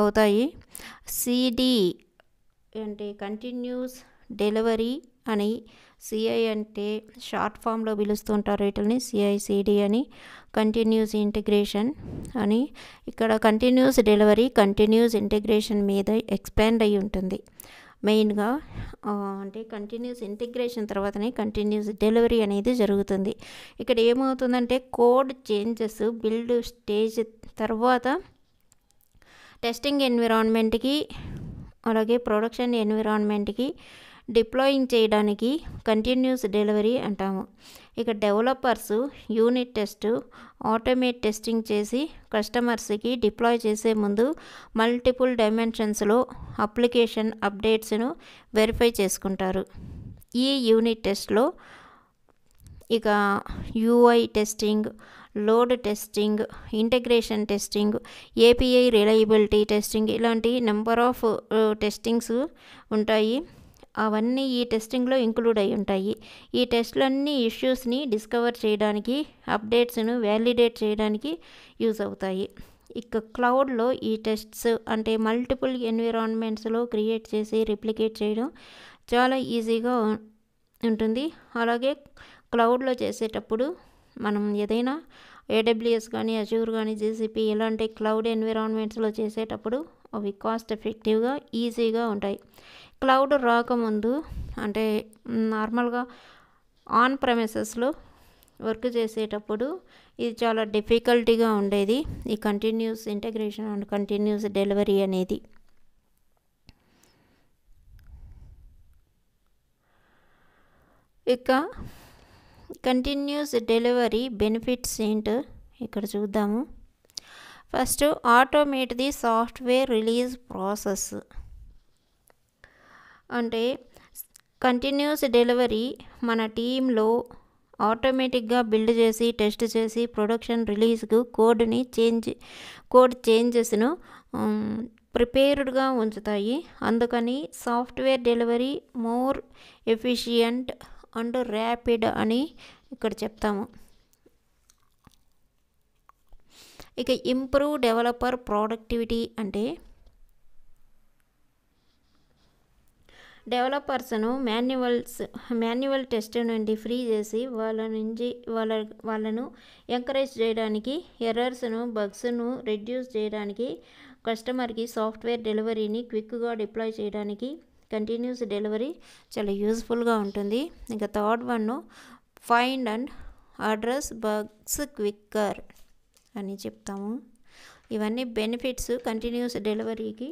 అవుతాయి సిడి అంటే continuous delivery అని సిఐ అంటే షార్ట్ ఫామ్లో పిలుస్తుంటారు వీటిని సిఐసిడి అని కంటిన్యూస్ ఇంటిగ్రేషన్ అని ఇక్కడ కంటిన్యూస్ డెలివరీ కంటిన్యూస్ ఇంటిగ్రేషన్ మీద ఎక్స్పాండ్ అయి ఉంటుంది మెయిన్గా అంటే కంటిన్యూస్ ఇంటిగ్రేషన్ తర్వాతనే కంటిన్యూస్ డెలివరీ అనేది జరుగుతుంది ఇక్కడ ఏమవుతుందంటే కోడ్ చేంజెస్ బిల్డ్ స్టేజ్ తర్వాత టెస్టింగ్ ఎన్విరాన్మెంట్కి అలాగే ప్రొడక్షన్ ఎన్విరాన్మెంట్కి డిప్లాయింగ్ చేయడానికి కంటిన్యూస్ డెలివరీ అంటాము ఇక developers unit test automate testing చేసి కస్టమర్స్కి డిప్లాయ్ చేసే ముందు మల్టిపుల్ డైమెన్షన్స్లో అప్లికేషన్ అప్డేట్స్ను వెరిఫై చేసుకుంటారు ఈ యూనిట్ టెస్ట్లో ఇక UI testing load testing integration testing API reliability testing ఇలాంటి నెంబర్ ఆఫ్ టెస్టింగ్స్ ఉంటాయి అవన్నీ ఈ టెస్టింగ్లో ఇంక్లూడ్ అయి ఉంటాయి ఈ టెస్ట్లన్నీ ఇష్యూస్ని డిస్కవర్ చేయడానికి అప్డేట్స్ను వ్యాలిడేట్ చేయడానికి యూజ్ అవుతాయి ఇక క్లౌడ్లో ఈ టెస్ట్స్ అంటే మల్టిపుల్ ఎన్విరాన్మెంట్స్లో క్రియేట్ చేసి రిప్లికేట్ చేయడం చాలా ఈజీగా ఉంటుంది అలాగే క్లౌడ్లో చేసేటప్పుడు మనం ఏదైనా ఏడబ్ల్యూఎస్ కానీ అజూర్ కానీ జీసీపీ ఇలాంటి క్లౌడ్ ఎన్విరాన్మెంట్స్లో చేసేటప్పుడు అవి కాస్ట్ ఎఫెక్టివ్గా ఈజీగా ఉంటాయి క్లౌడ్ రాకముందు అంటే నార్మల్గా ఆన్ ప్రమిసెస్లో వర్క్ చేసేటప్పుడు ఇది చాలా డిఫికల్టీగా ఉండేది ఈ continuous integration and continuous delivery అనేది ఇక కంటిన్యూస్ డెలివరీ బెనిఫిట్స్ ఏంటో ఇక్కడ చూద్దాము first automate the software release process అంటే కంటిన్యూస్ డెలివరీ మన టీంలో ఆటోమేటిక్గా బిల్డ్ చేసి టెస్ట్ చేసి ప్రొడక్షన్ రిలీజ్కు కోడ్ని చేంజ్ కోడ్ చేంజెస్ను ప్రిపేర్డ్గా ఉంచుతాయి అందుకని software delivery more efficient and rapid అని ఇక్కడ చెప్తాము ఇక ఇంప్రూవ్ డెవలపర్ ప్రొడక్టివిటీ అంటే డెవలపర్స్ను మాన్యువల్స్ మాన్యువల్ టెస్ట్ నుండి ఫ్రీ చేసి వాళ్ళ నుంచి వాళ్ళ వాళ్ళను ఎంకరేజ్ చేయడానికి ఎర్రర్స్ను బగ్స్ను రెడ్యూస్ చేయడానికి కస్టమర్కి సాఫ్ట్వేర్ డెలివరీని క్విక్గా డిప్లాయ్ చేయడానికి కంటిన్యూస్ డెలివరీ చాలా యూజ్ఫుల్గా ఉంటుంది ఇంకా థర్డ్ వన్ను find and address bugs quicker అని చెప్తాము ఇవన్నీ బెనిఫిట్స్ కంటిన్యూస్ డెలివరీకి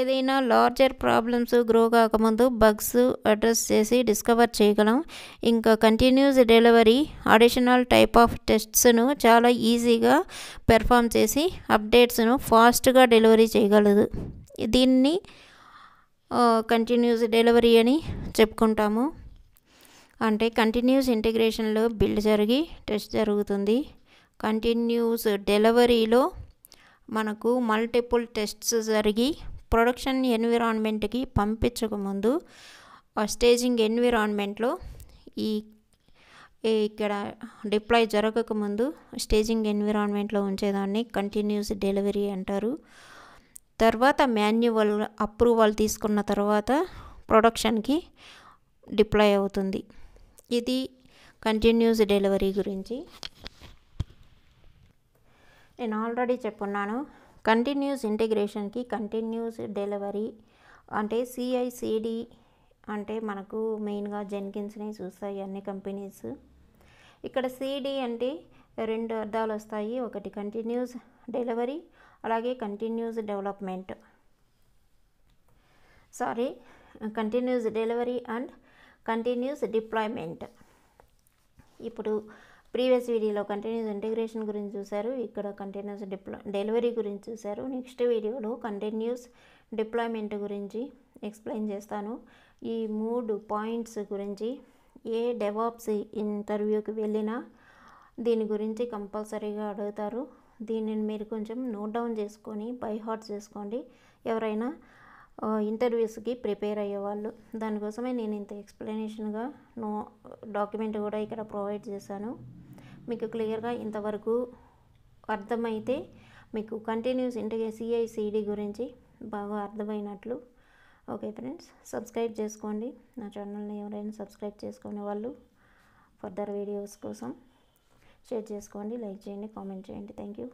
ఏదైనా లార్జర్ ప్రాబ్లమ్స్ గ్రో కాకముందు బగ్స్ అడ్రస్ చేసి డిస్కవర్ చేయగలం ఇంకా continuous delivery additional type of టెస్ట్స్ను చాలా ఈజీగా పెర్ఫామ్ చేసి అప్డేట్స్ను ఫాస్ట్గా డెలివరీ చేయగలదు దీన్ని కంటిన్యూస్ డెలివరీ అని చెప్పుకుంటాము అంటే కంటిన్యూస్ ఇంటిగ్రేషన్లో బిల్డ్ జరిగి టెస్ట్ జరుగుతుంది కంటిన్యూస్ డెలివరీలో మనకు మల్టిపుల్ టెస్ట్స్ జరిగి ప్రొడక్షన్ ఎన్విరాన్మెంట్కి పంపించకముందు స్టేజింగ్ ఎన్విరాన్మెంట్లో ఈ ఇక్కడ డిప్లాయ్ జరగకముందు స్టేజింగ్ ఎన్విరాన్మెంట్లో ఉంచేదాన్ని కంటిన్యూస్ డెలివరీ అంటారు తర్వాత మాన్యువల్ అప్రూవల్ తీసుకున్న తర్వాత ప్రొడక్షన్కి డిప్లాయ్ అవుతుంది ఇది కంటిన్యూస్ డెలివరీ గురించి నేను ఆల్రెడీ చెప్పున్నాను కంటిన్యూస్ ఇంటిగ్రేషన్కి కంటిన్యూస్ డెలివరీ అంటే సిఐసిడి అంటే మనకు మెయిన్గా జెన్కిన్స్ని చూస్తాయి అన్ని కంపెనీస్ ఇక్కడ సిడి అంటే రెండు అర్థాలు వస్తాయి ఒకటి కంటిన్యూస్ డెలివరీ అలాగే continuous development sorry continuous delivery and continuous deployment ఇప్పుడు ప్రీవియస్ వీడియోలో కంటిన్యూస్ ఇంటిగ్రేషన్ గురించి చూశారు ఇక్కడ కంటిన్యూస్ డిప్లా డెలివరీ గురించి చూశారు నెక్స్ట్ వీడియోలో కంటిన్యూస్ డిప్లాయ్మెంట్ గురించి ఎక్స్ప్లెయిన్ చేస్తాను ఈ మూడు పాయింట్స్ గురించి ఏ డెవాప్స్ ఇంటర్వ్యూకి వెళ్ళినా దీని గురించి కంపల్సరీగా అడుగుతారు దీనిని మీరు కొంచెం నోట్ డౌన్ చేసుకొని బై హార్ట్ చేసుకోండి ఎవరైనా ఇంటర్వ్యూస్కి ప్రిపేర్ అయ్యేవాళ్ళు దానికోసమే నేను ఇంత ఎక్స్ప్లెనేషన్గా నో డాక్యుమెంట్ కూడా ఇక్కడ ప్రొవైడ్ చేశాను మీకు క్లియర్గా ఇంతవరకు అర్థమైతే మీకు కంటిన్యూస్ ఇంటికి సిఐసిడి గురించి బాగా అర్థమైనట్లు ఓకే ఫ్రెండ్స్ సబ్స్క్రైబ్ చేసుకోండి నా ఛానల్ని ఎవరైనా సబ్స్క్రైబ్ చేసుకునే వాళ్ళు ఫర్దర్ వీడియోస్ కోసం షేర్ చేసుకోండి లైక్ చేయండి కామెంట్ చేయండి థ్యాంక్ యూ